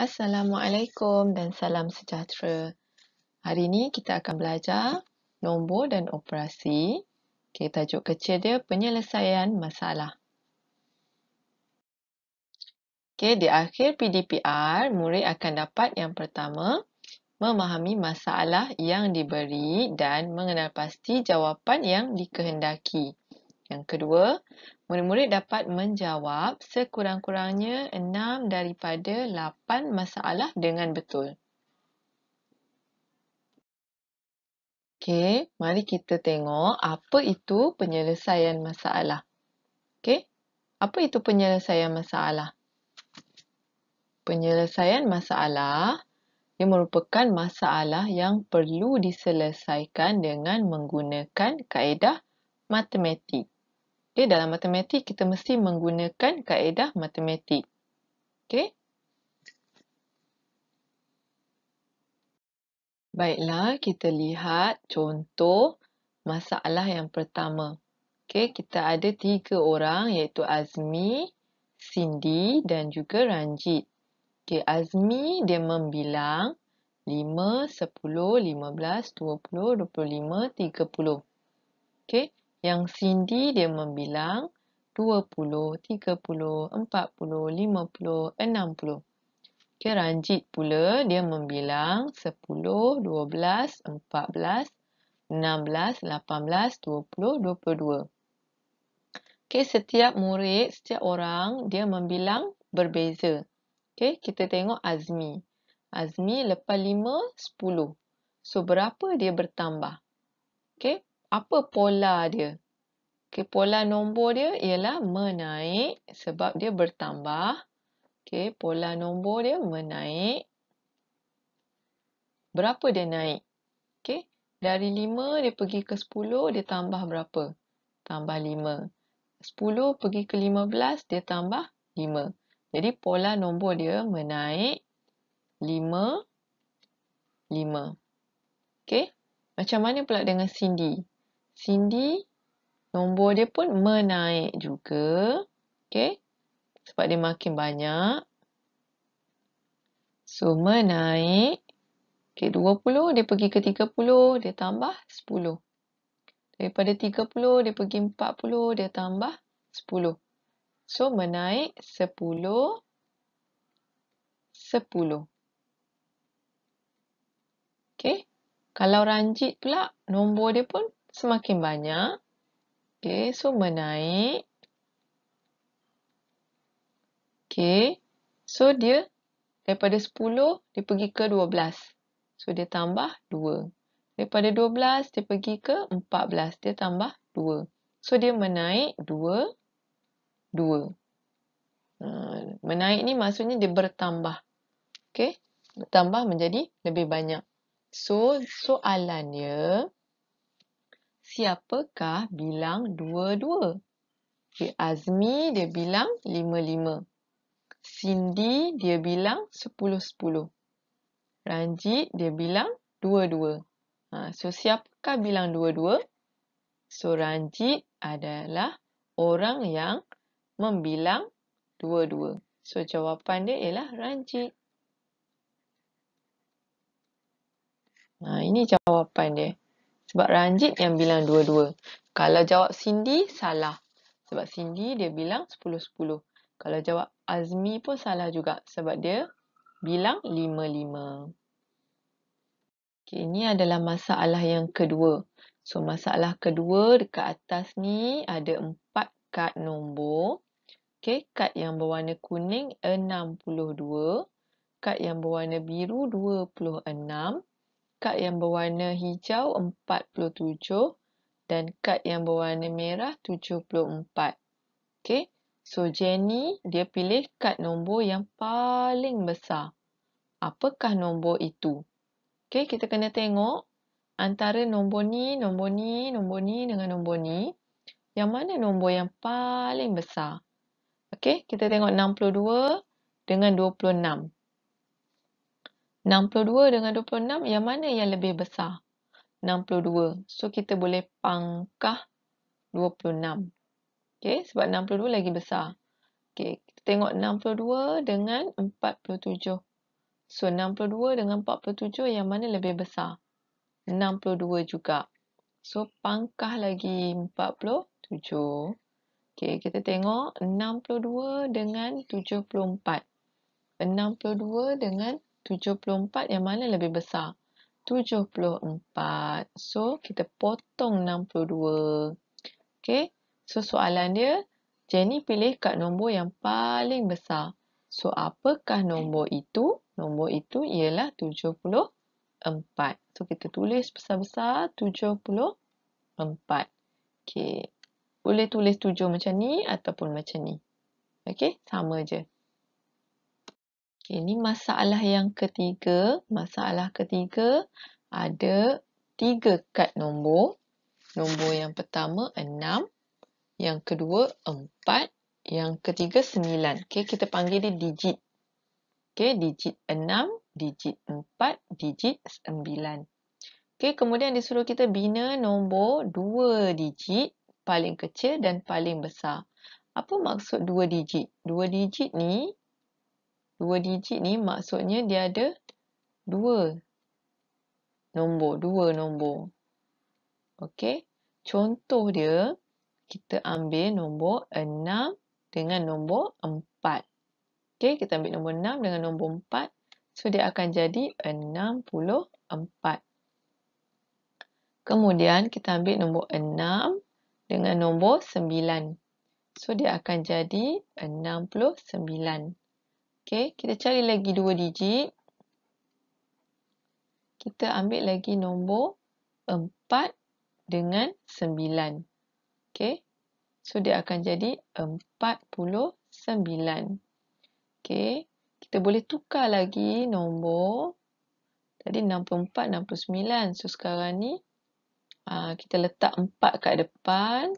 Assalamualaikum dan salam sejahtera. Hari ini kita akan belajar nombor dan operasi. Okay, tajuk kecil dia penyelesaian masalah. Okay, di akhir PDPR, murid akan dapat yang pertama, memahami masalah yang diberi dan mengenal pasti jawapan yang dikehendaki. Yang kedua, murid-murid dapat menjawab sekurang-kurangnya 6 daripada 8 masalah dengan betul. Okey, mari kita tengok apa itu penyelesaian masalah. Okey, apa itu penyelesaian masalah? Penyelesaian masalah ia merupakan masalah yang perlu diselesaikan dengan menggunakan kaedah matematik. Okay, dalam matematik, kita mesti menggunakan kaedah matematik. Okay. Baiklah, kita lihat contoh masalah yang pertama. Okay, kita ada tiga orang iaitu Azmi, Cindy dan juga Ranjit. Okay, Azmi dia membilang 5, 10, 15, 20, 25, 30. Okay. Yang Cindy dia membilang 20, 30, 40, 50, 60. Okay, Ranjit pula dia membilang 10, 12, 14, 16, 18, 20, 22. Okay, setiap murid, setiap orang dia membilang berbeza. Okay, kita tengok Azmi. Azmi lepas lima sepuluh. So, berapa dia bertambah? apa pola dia? Okay, pola nombor dia ialah menaik sebab dia bertambah. Okay, pola nombor dia menaik. Berapa dia naik? Okay, dari 5 dia pergi ke 10, dia tambah berapa? Tambah 5. 10 pergi ke 15, dia tambah 5. Jadi pola nombor dia menaik 5, 5. Okay, macam mana pula dengan Cindy? Cindy, nombor dia pun menaik juga. Okay. Sebab dia makin banyak. So, menaik. Okay, 20, dia pergi ke 30, dia tambah 10. Daripada 30, dia pergi 40, dia tambah 10. So, menaik 10, 10. Okay. Kalau ranjit pula, nombor dia pun semakin banyak. Okey, so menaik. Okey. So dia daripada 10 dia pergi ke 12. So dia tambah 2. Daripada 12 dia pergi ke 14, dia tambah 2. So dia menaik 2 2. Ah, menaik ni maksudnya dia bertambah. Okey, bertambah menjadi lebih banyak. So soalan dia siapakah bilang dua-dua? Okay, Azmi dia bilang lima-lima. Cindy dia bilang sepuluh-sepuluh. Ranjit dia bilang dua-dua. Ha, so, siapakah bilang dua-dua? So, Ranjit adalah orang yang membilang dua-dua. So, jawapan dia ialah Ranjit. Nah, ha, ini jawapan dia. Sebab Ranjit yang bilang dua-dua. Kalau jawab Cindy, salah. Sebab Cindy dia bilang sepuluh sepuluh. Kalau jawab Azmi pun salah juga. Sebab dia bilang lima lima. Okay, ini adalah masalah yang kedua. So masalah kedua dekat atas ni ada empat kad nombor. Okay, kad yang berwarna kuning enam puluh dua. Kad yang berwarna biru dua puluh enam kad yang berwarna hijau 47 dan kad yang berwarna merah 74. Okey. So Jenny dia pilih kad nombor yang paling besar. Apakah nombor itu? Okey, kita kena tengok antara nombor ni, nombor ni, nombor ni dengan nombor ni, yang mana nombor yang paling besar? Okey, kita tengok 62 dengan 26. 62 dengan 26 yang mana yang lebih besar? 62. So kita boleh pangkah 26. okay? sebab 62 lagi besar. Okay, kita tengok 62 dengan 47. So 62 dengan 47 yang mana lebih besar? 62 juga. So pangkah lagi 47. Okay, kita tengok 62 dengan 74. 62 dengan 74. 74 yang mana lebih besar? 74. So, kita potong 62. Okay. So, soalan dia, Jenny pilih kad nombor yang paling besar. So, apakah nombor itu? Nombor itu ialah 74. So, kita tulis besar-besar 74. Okay. Boleh tulis 7 macam ni ataupun macam ni. Okay. Sama je. Okay, ini masalah yang ketiga. Masalah ketiga ada tiga kad nombor. Nombor yang pertama enam, yang kedua empat, yang ketiga sembilan. Okay, kita panggil dia digit. Okay, digit enam, digit empat, digit sembilan. Okay, kemudian disuruh kita bina nombor dua digit paling kecil dan paling besar. Apa maksud dua digit? Dua digit ni dua digit ni maksudnya dia ada dua nombor, dua nombor. Okey, contoh dia kita ambil nombor enam dengan nombor empat. Okey, kita ambil nombor enam dengan nombor empat, So, dia akan jadi enam puluh empat. Kemudian, kita ambil nombor enam dengan nombor sembilan, So, dia akan jadi enam puluh sembilan. Okey, kita cari lagi dua digit. Kita ambil lagi nombor 4 dengan 9. Okey. So dia akan jadi 49. Okey. Kita boleh tukar lagi nombor. Tadi 64, 69. So sekarang ni ah, kita letak 4 kat depan.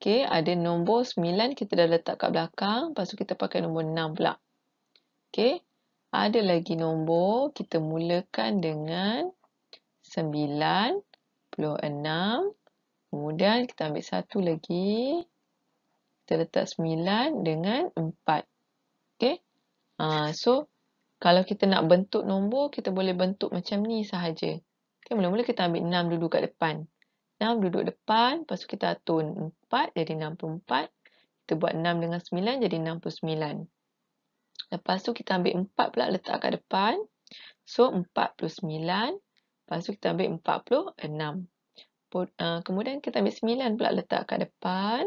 Okey, ada nombor 9 kita dah letak kat belakang. Lepas tu kita pakai nombor 6 pula. Okey. Ada lagi nombor. Kita mulakan dengan 96. Kemudian kita ambil satu lagi. Kita letak 9 dengan 4. Okey. Uh, so, kalau kita nak bentuk nombor, kita boleh bentuk macam ni sahaja. Mula-mula kita ambil 6 duduk kat depan. 6 duduk depan, lepas tu kita atur 4 jadi 64. Kita buat 6 dengan 9 jadi 69. 69. Lepas tu kita ambil 4 pula letak kat depan. So 49. Lepas tu kita ambil 46. Uh, kemudian kita ambil 9 pula letak kat depan.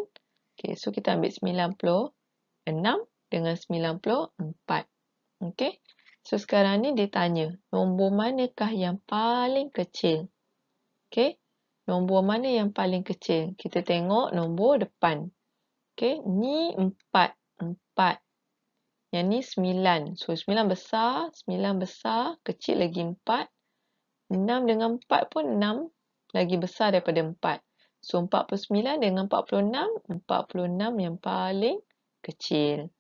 Okay, so kita ambil 96 dengan 94. Okay. So sekarang ni dia tanya nombor manakah yang paling kecil? Okay. Nombor mana yang paling kecil? Kita tengok nombor depan. Okay. Ni 4. 4. Yang ni sembilan, So sembilan besar, sembilan besar, kecil lagi empat, enam dengan empat pun enam, lagi besar daripada empat, So empat puluh sembilan dengan empat empat puluh enam, puluh enam yang paling kecil.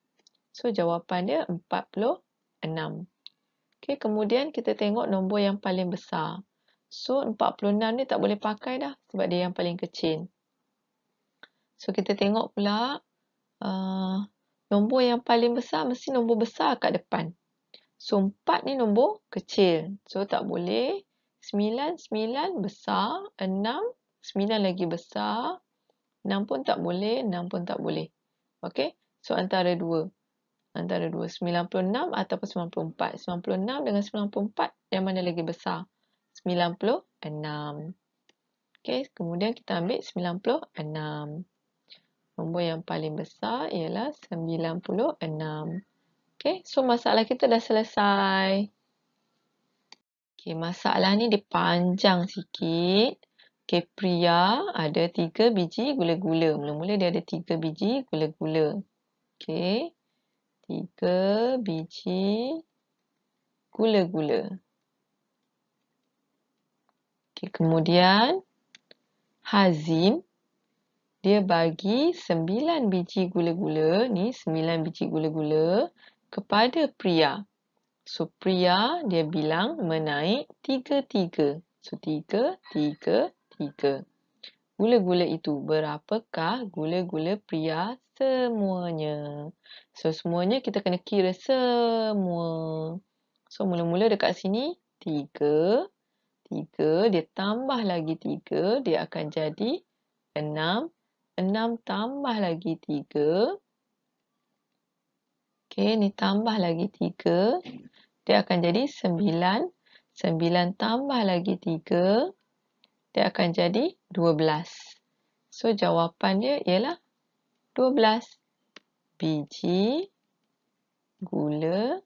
So jawapan dia empat puluh enam. Okay, kemudian kita tengok nombor yang paling besar. So empat puluh enam ni tak boleh pakai dah sebab dia yang paling kecil. So kita tengok pula uh, nombor yang paling besar mesti nombor besar kat depan. So 4 ni nombor kecil. So tak boleh 9 9 besar, 6 9 lagi besar, 6 pun tak boleh, 6 pun tak boleh. Okay. So antara dua. Antara dua 96 ataupun 94. 96 dengan 94 yang mana lagi besar? 96. Okay. kemudian kita ambil 96. Nombor yang paling besar ialah 96. Okay, so masalah kita dah selesai. Okay, masalah ni dia panjang sikit. Okay, pria ada 3 biji gula-gula. Mula-mula dia ada 3 biji gula-gula. Okay, 3 biji gula-gula. Okay, kemudian Hazim dia bagi 9 biji gula-gula ni 9 biji gula-gula kepada pria. So pria dia bilang menaik 33. So 3 3 3. Gula-gula itu berapakah gula-gula pria semuanya? So semuanya kita kena kira semua. So mula-mula dekat sini 3 3 dia tambah lagi tiga. dia akan jadi enam. Enam tambah lagi tiga, Okey, ni tambah lagi tiga, Dia akan jadi sembilan. Sembilan tambah lagi tiga, Dia akan jadi dua belas. So, jawapannya ialah dua belas Biji, gula,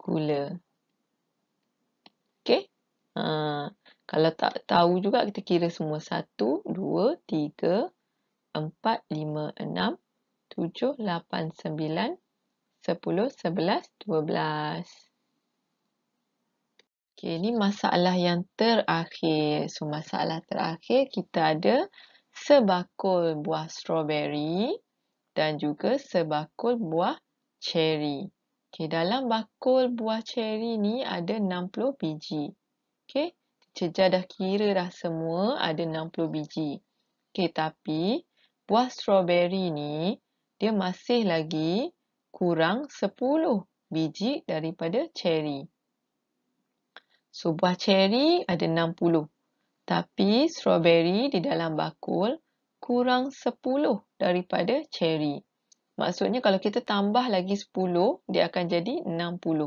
gula. Okey? Haa. Kalau tak tahu juga, kita kira semua satu, dua, tiga. 4, 5, 6, 7, 8, 9, 10, 11, 12. Okay, ini masalah yang terakhir. So, masalah terakhir kita ada sebakul buah strawberry dan juga sebakul buah cherry. Okay, dalam bakul buah cherry ni ada 60 biji. Okay, cecah dah kira dah semua ada 60 biji. Okay, tapi buah strawberry ni dia masih lagi kurang 10 biji daripada cherry. So buah cherry ada 60. Tapi strawberry di dalam bakul kurang 10 daripada cherry. Maksudnya kalau kita tambah lagi 10, dia akan jadi 60.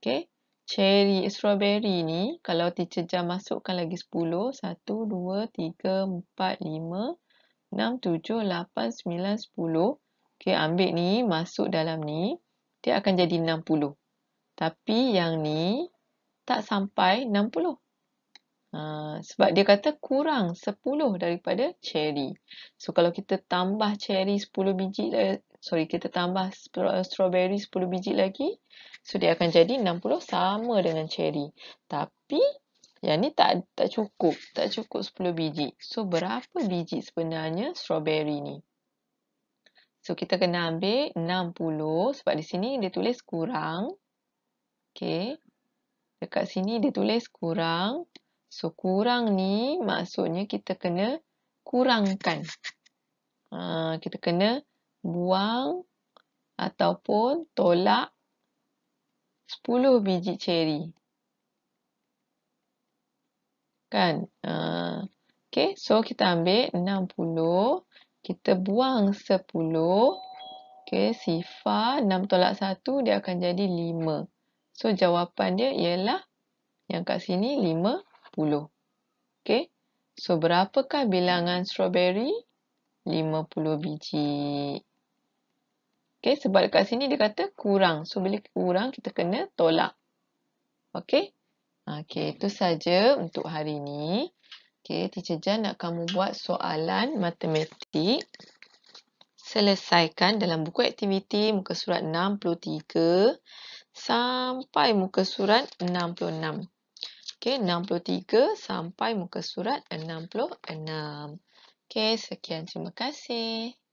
Okay. Cherry, strawberry ni, kalau teacher jam masukkan lagi 10, 1, 2, 3, 4, 5, 6, 7, 8, 9, 10. Okey, ambil ni, masuk dalam ni. Dia akan jadi 60. Tapi yang ni tak sampai 60. Uh, ha, sebab dia kata kurang 10 daripada cherry. So, kalau kita tambah cherry 10 biji, sorry, kita tambah strawberry 10 biji lagi, so dia akan jadi 60 sama dengan cherry. Tapi, yang ni tak tak cukup. Tak cukup 10 biji. So, berapa biji sebenarnya strawberry ni? So, kita kena ambil 60 sebab di sini dia tulis kurang. Okay. Dekat sini dia tulis kurang. So, kurang ni maksudnya kita kena kurangkan. Ha, kita kena buang ataupun tolak 10 biji cherry kan uh, okey so kita ambil 60 kita buang 10 okay, sifar 6 tolak 1 dia akan jadi 5 so jawapan dia ialah yang kat sini 50 okay, so berapakah bilangan strawberry 50 biji okay, sebab dekat sini dia kata kurang so bila kurang kita kena tolak okay? Okey, itu saja untuk hari ini. Okey, Teacher Jan nak kamu buat soalan matematik. Selesaikan dalam buku aktiviti muka surat 63 sampai muka surat 66. Okey, 63 sampai muka surat 66. Okey, sekian. Terima kasih.